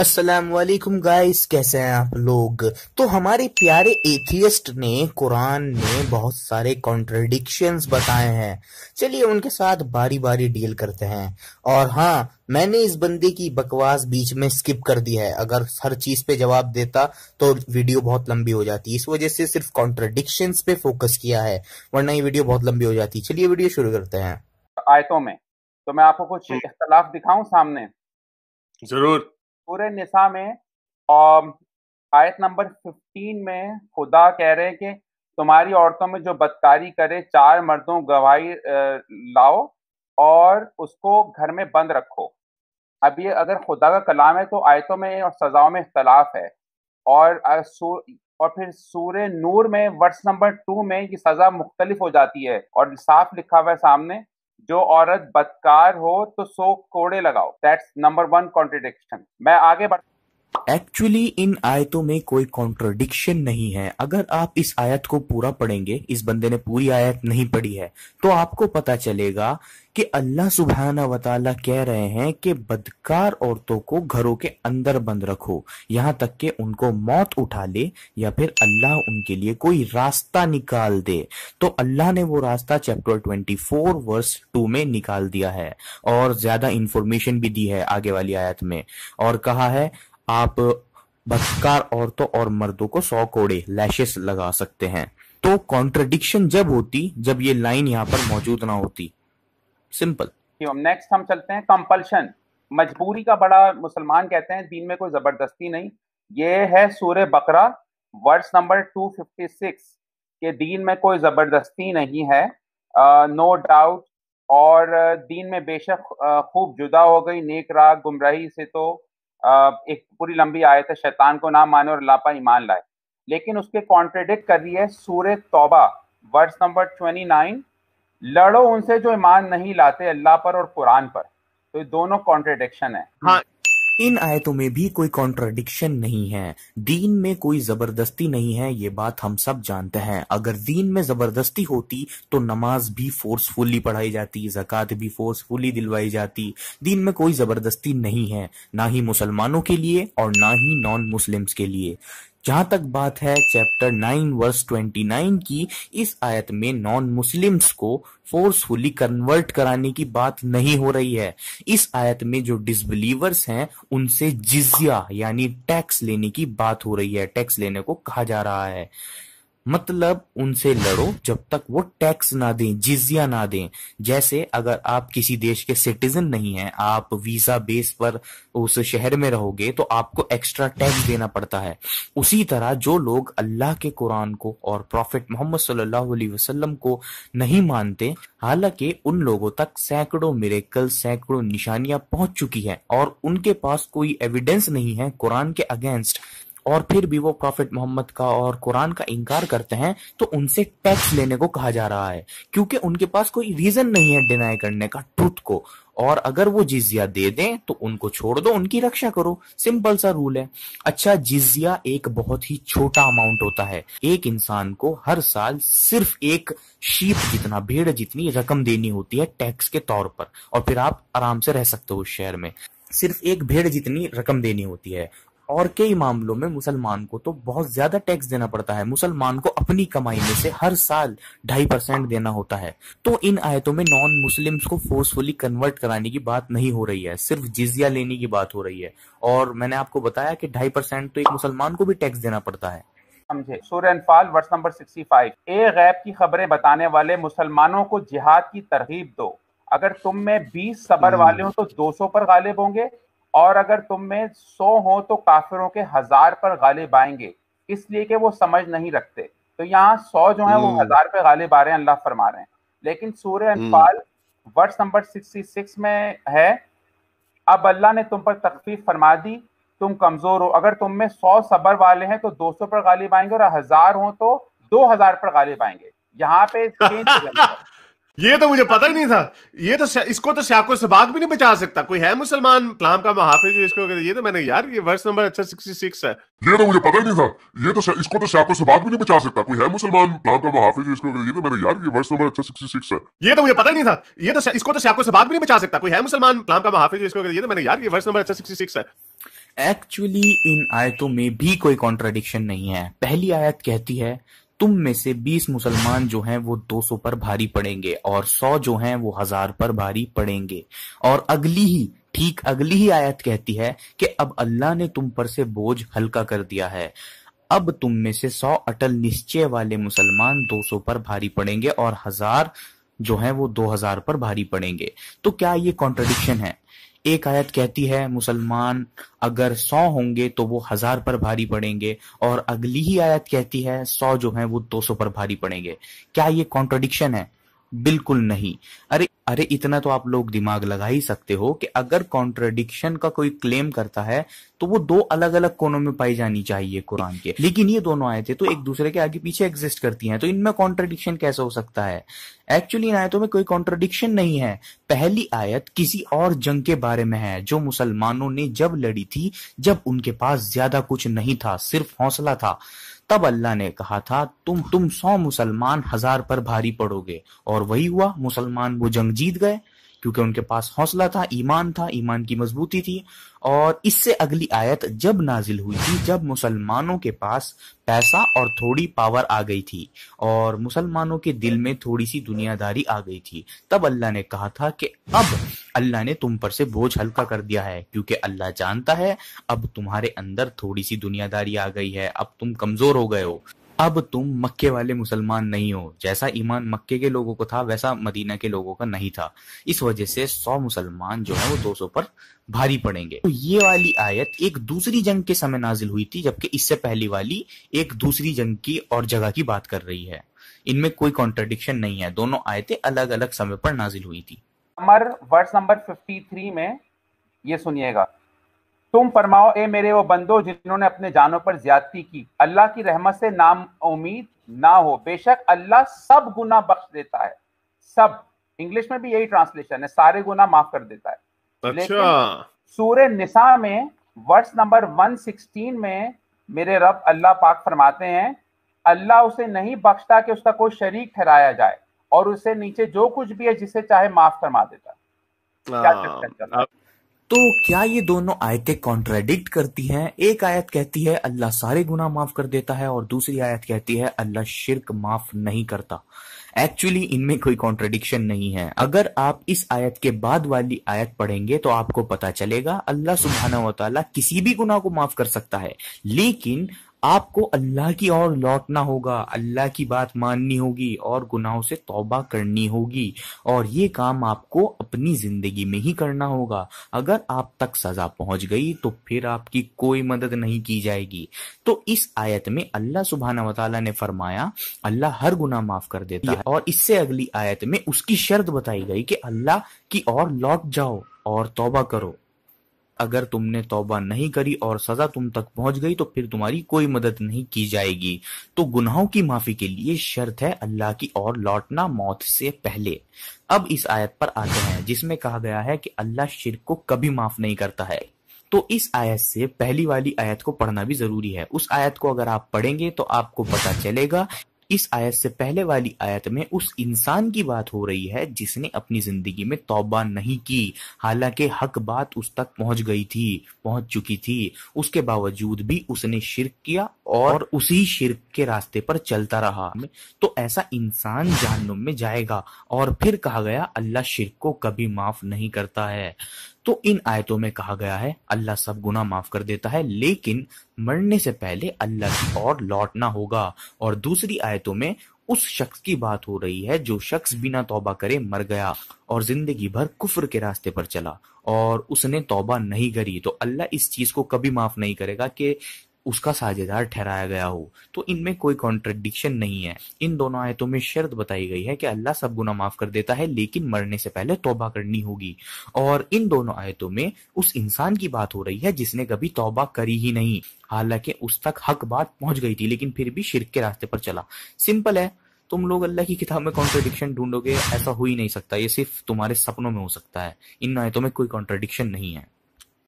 अस्सलाम वालेकुम गाइस कैसे हैं आप लोग तो हमारे प्यारे एथियस्ट ने कुरान में बहुत सारे कॉन्ट्रडिक्शंस बताए हैं चलिए उनके साथ बारी बारी डील करते हैं और हाँ मैंने इस बंदे की बकवास बीच में स्किप कर दी है अगर हर चीज पे जवाब देता तो वीडियो बहुत लंबी हो जाती इस वजह से सिर्फ कॉन्ट्रडिक्शन पे फोकस किया है वरना ये वीडियो बहुत लंबी हो जाती चलिए वीडियो शुरू करते हैं आयतों में तो मैं आपको कुछ हम्म। इख्तलाफ दिखाऊं सामने जरूर सूर्य निशा में आयत नंबर 15 में खुदा कह रहे हैं कि तुम्हारी औरतों में जो बदकारी करे चार मर्दों गवाही लाओ और उसको घर में बंद रखो अब ये अगर खुदा का कलाम है तो आयतों में और सजाओं में इख्तलाफ है और और फिर सूर्य नूर में वर्ष नंबर टू में ये सज़ा मुख्तलिफ हो जाती है और साफ लिखा हुआ है सामने जो औरत बदकार हो तो सो कोड़े लगाओ दैट्स नंबर वन कॉन्ट्रडिक्शन मैं आगे बढ़ एक्चुअली इन आयतों में कोई कॉन्ट्रोडिक्शन नहीं है अगर आप इस आयत को पूरा पढ़ेंगे इस बंदे ने पूरी आयत नहीं पढ़ी है तो आपको पता चलेगा कि अल्लाह सुबहाना वताला कह रहे हैं कि बदकार औरतों को घरों के अंदर बंद रखो यहां तक कि उनको मौत उठा ले या फिर अल्लाह उनके लिए कोई रास्ता निकाल दे तो अल्लाह ने वो रास्ता चैप्टर 24 वर्स 2 में निकाल दिया है और ज्यादा इंफॉर्मेशन भी दी है आगे वाली आयत में और कहा है आप बदकार औरतों और मर्दों को सौ कोड़े लैशेस लगा सकते हैं तो कॉन्ट्रडिक्शन जब होती जब ये लाइन यहाँ पर मौजूद ना होती सिंपल नेक्स्ट हम चलते हैं कंपल्शन मजबूरी का बड़ा मुसलमान कहते हैं दीन में कोई जबरदस्ती नहीं ये है सूर्य बकरा वर्स नंबर 256 के दीन में कोई जबरदस्ती नहीं है नो uh, डाउट no और दीन में बेशक खूब जुदा हो गई नेक राग गुमराही से तो एक पूरी लंबी आयत है शैतान को ना माने और लापा ईमान लाए लेकिन उसके कॉन्ट्रेडिक्ट कर रही है सूर्य तोबा वर्स नंबर ट्वेंटी नाइन लड़ो उनसे जो ईमान नहीं लाते अल्लाह पर और कुरान पर तो ये दोनों कॉन्ट्रेडिक्शन है हाँ इन आयतों में भी कोई कॉन्ट्राडिक्शन नहीं है दीन में कोई जबरदस्ती नहीं है ये बात हम सब जानते हैं अगर दीन में जबरदस्ती होती तो नमाज भी फोर्सफुली पढ़ाई जाती जक़ात भी फोर्सफुली दिलवाई जाती दीन में कोई जबरदस्ती नहीं है ना ही मुसलमानों के लिए और ना ही नॉन मुस्लिम्स के लिए जहां तक बात है chapter nine verse twenty nine की इस आयत में नॉन मुस्लिम्स को फोर्सफुली कन्वर्ट कराने की बात नहीं हो रही है इस आयत में जो डिसबिलीवर्स हैं उनसे जिजिया यानी टैक्स लेने की बात हो रही है टैक्स लेने को कहा जा रहा है मतलब उनसे लड़ो जब तक वो टैक्स ना दें जिजिया ना दें जैसे अगर आप किसी देश के सिटीजन नहीं हैं आप वीजा बेस पर उस शहर में रहोगे तो आपको एक्स्ट्रा टैक्स देना पड़ता है उसी तरह जो लोग अल्लाह के कुरान को और प्रॉफिट मोहम्मद सल्लल्लाहु अलैहि वसल्लम को नहीं मानते हालांकि उन लोगों तक सैकड़ों मेरेकल सैकड़ों निशानियां पहुंच चुकी है और उनके पास कोई एविडेंस नहीं है कुरान के अगेंस्ट और फिर भी वो प्रॉफिट मोहम्मद का और कुरान का इनकार करते हैं तो उनसे टैक्स लेने को कहा जा रहा है क्योंकि उनके पास कोई रीजन नहीं है डिनाई करने का ट्रुथ को और अगर वो जिजिया दे दें तो उनको छोड़ दो उनकी रक्षा करो सिंपल सा रूल है अच्छा जिजिया एक बहुत ही छोटा अमाउंट होता है एक इंसान को हर साल सिर्फ एक शीप जितना भेड़ जितनी रकम देनी होती है टैक्स के तौर पर और फिर आप आराम से रह सकते हो उस शहर में सिर्फ एक भेड़ जितनी रकम देनी होती है और कई मामलों में मुसलमान को तो बहुत ज्यादा टैक्स देना पड़ता है मुसलमान को अपनी कमाई में से हर साल ढाई परसेंट देना होता है तो इन आयतों में नॉन मुस्लिम्स को फोर्सफुली कन्वर्ट कराने की बात नहीं हो रही है सिर्फ जिजिया लेने की बात हो रही है और मैंने आपको बताया कि ढाई परसेंट तो एक मुसलमान को भी टैक्स देना पड़ता है समझे सूर्यफाल वर्ष नंबर फाइव ए गैब की खबरें बताने वाले मुसलमानों को जिहाद की तरगीब दो अगर तुम में बीस सबर वाले हम्म। हो तो दो सौ पर गालिब होंगे और अगर तुम में सौ हो तो काफिरों के हजार पर गालिब आएंगे इसलिए कि वो समझ नहीं रखते तो यहाँ सौ जो है वो हम्म। हजार पे गालिब आ रहे हैं अल्लाह फरमा रहे हैं लेकिन सूर्य हम्म। अनफाल वर्ष नंबर सिक्स में है अब अल्लाह ने तुम पर तकफीफ फरमा दी तुम कमजोर हो अगर तुम में सौ सबर वाले हैं तो दो सौ पर गालिब आएंगे और हजार हो तो दो हजार पर गालिब आएंगे यहाँ पे ये तो मुझे पता ही नहीं था ये तो इसको तो शाको सबाक भी नहीं बचा सकता कोई है मुसलमान इस्लाम का महाफिज इसको ये तो मैंने यार ये वर्ष नंबर अच्छा 66 है ये तो मुझे पता ही नहीं था ये तो इसको तो शाको सबाक भी नहीं बचा सकता कोई है मुसलमान इस्लाम का महाफिज इसको ये तो मैंने यार ये वर्ष नंबर अच्छा 66 है ये तो मुझे पता ही नहीं था ये तो इसको तो शाको सबाक भी नहीं बचा सकता कोई है मुसलमान इस्लाम का महाफिज इसको ये तो मैंने यार ये वर्ष नंबर अच्छा 66 है एक्चुअली इन आयतों में भी कोई कॉन्ट्राडिक्शन नहीं है पहली आयत कहती है तुम में से बीस मुसलमान जो हैं वो दो सौ पर भारी पड़ेंगे और सौ जो हैं वो हजार पर भारी पड़ेंगे और अगली ही ठीक अगली ही आयत कहती है कि अब अल्लाह ने तुम पर से बोझ हल्का कर दिया है अब तुम में से सौ अटल निश्चय वाले मुसलमान दो सौ पर भारी पड़ेंगे और हजार जो है वो दो हजार पर भारी पड़ेंगे तो क्या ये कॉन्ट्रडिक्शन है एक आयत कहती है मुसलमान अगर सौ होंगे तो वो हजार पर भारी पड़ेंगे और अगली ही आयत कहती है सौ जो है वो दो सौ पर भारी पड़ेंगे क्या ये कॉन्ट्रोडिक्शन है बिल्कुल नहीं अरे अरे इतना तो आप लोग दिमाग लगा ही सकते हो कि अगर कॉन्ट्रडिक्शन का कोई क्लेम करता है तो वो दो अलग अलग कोनों में पाई जानी चाहिए कुरान के लेकिन ये दोनों आयतें तो एक दूसरे के आगे पीछे एग्जिस्ट करती हैं तो इनमें कॉन्ट्रडिक्शन कैसे हो सकता है एक्चुअली इन आयतों में कोई कॉन्ट्रडिक्शन नहीं है पहली आयत किसी और जंग के बारे में है जो मुसलमानों ने जब लड़ी थी जब उनके पास ज्यादा कुछ नहीं था सिर्फ हौसला था तब अल्लाह ने कहा था तुम तुम सौ मुसलमान हजार पर भारी पड़ोगे और वही हुआ मुसलमान वो जंग जीत गए क्योंकि उनके पास हौसला था ईमान था ईमान की मजबूती थी और इससे अगली आयत जब नाजिल हुई थी जब मुसलमानों के पास पैसा और थोड़ी पावर आ गई थी और मुसलमानों के दिल में थोड़ी सी दुनियादारी आ गई थी तब अल्लाह ने कहा था कि अब अल्लाह ने तुम पर से बोझ हल्का कर दिया है क्योंकि अल्लाह जानता है अब तुम्हारे अंदर थोड़ी सी दुनियादारी आ गई है अब तुम कमजोर हो गए हो अब तुम मक्के वाले मुसलमान नहीं हो जैसा ईमान मक्के के लोगों को था वैसा मदीना के लोगों का नहीं था इस वजह से सौ मुसलमान जो है वो दो सौ पर भारी पड़ेंगे तो ये वाली आयत एक दूसरी जंग के समय नाजिल हुई थी जबकि इससे पहली वाली एक दूसरी जंग की और जगह की बात कर रही है इनमें कोई कॉन्ट्रडिक्शन नहीं है दोनों आयतें अलग अलग समय पर नाजिल हुई थी अमर वर्ड नंबर 53 में ये सुनिएगा तुम फरमाओ ए मेरे वो बंदो जिन्होंने अपने जानों पर ज्यादती की अल्लाह की रहमत से नाम उम्मीद ना हो बेशक अल्लाह सब गुना बख्श देता है सब इंग्लिश में भी यही ट्रांसलेशन है सारे गुना माफ कर देता है अच्छा सूर्य निशा में वर्ष नंबर 116 में मेरे रब अल्लाह पाक फरमाते हैं अल्लाह उसे नहीं बख्शता कि उसका कोई शरीक ठहराया जाए और उसे नीचे जो कुछ भी है जिसे चाहे माफ फरमा देता आ, तो क्या ये दोनों आयतें कॉन्ट्राडिक्ट करती हैं एक आयत कहती है अल्लाह सारे गुना माफ कर देता है और दूसरी आयत कहती है अल्लाह शिरक माफ नहीं करता एक्चुअली इनमें कोई कॉन्ट्रडिक्शन नहीं है अगर आप इस आयत के बाद वाली आयत पढ़ेंगे तो आपको पता चलेगा अल्लाह सुबहाना वाली किसी भी गुना को माफ कर सकता है लेकिन आपको अल्लाह की ओर लौटना होगा अल्लाह की बात माननी होगी और गुनाहों से तौबा करनी होगी और ये काम आपको अपनी जिंदगी में ही करना होगा अगर आप तक सजा पहुंच गई तो फिर आपकी कोई मदद नहीं की जाएगी तो इस आयत में अल्लाह सुबहाना वाली ने फरमाया अल्लाह हर गुना माफ कर देता है और इससे अगली आयत में उसकी शर्त बताई गई कि अल्लाह की ओर लौट जाओ और तौबा करो अगर तुमने तौबा नहीं करी और सजा तुम तक पहुंच गई तो फिर तुम्हारी कोई मदद नहीं की जाएगी तो गुनाहों की माफी के लिए शर्त है अल्लाह की ओर लौटना मौत से पहले अब इस आयत पर आते हैं जिसमें कहा गया है कि अल्लाह शिरक को कभी माफ नहीं करता है तो इस आयत से पहली वाली आयत को पढ़ना भी जरूरी है उस आयत को अगर आप पढ़ेंगे तो आपको पता चलेगा इस आयत से पहले वाली आयत में उस इंसान की बात हो रही है जिसने अपनी जिंदगी में तौबा नहीं की हालांकि हक बात उस तक पहुंच गई थी पहुंच चुकी थी उसके बावजूद भी उसने शिरक किया और उसी शिरक के रास्ते पर चलता रहा तो ऐसा इंसान जहनुम में जाएगा और फिर कहा गया अल्लाह शिरक को कभी माफ नहीं करता है तो इन आयतों में कहा गया है अल्लाह सब गुना माफ कर देता है लेकिन मरने से पहले अल्लाह की और लौटना होगा और दूसरी आयतों में उस शख्स की बात हो रही है जो शख्स बिना तौबा करे मर गया और जिंदगी भर कुफर के रास्ते पर चला और उसने तौबा नहीं करी तो अल्लाह इस चीज को कभी माफ नहीं करेगा कि उसका साझेदार ठहराया गया हो तो इनमें कोई कॉन्ट्रडिक्शन नहीं है इन दोनों आयतों में शर्त बताई गई है कि अल्लाह सब गुना माफ कर देता है लेकिन मरने से पहले तोबा करनी होगी और इन दोनों आयतों में उस इंसान की बात हो रही है जिसने कभी तोबा करी ही नहीं हालांकि उस तक हक बात पहुंच गई थी लेकिन फिर भी शिरक के रास्ते पर चला सिंपल है तुम लोग अल्लाह की किताब में कॉन्ट्रडिक्शन ढूंढोगे ऐसा हो ही नहीं सकता ये सिर्फ तुम्हारे सपनों में हो सकता है इन आयतों में कोई कॉन्ट्रडिक्शन नहीं है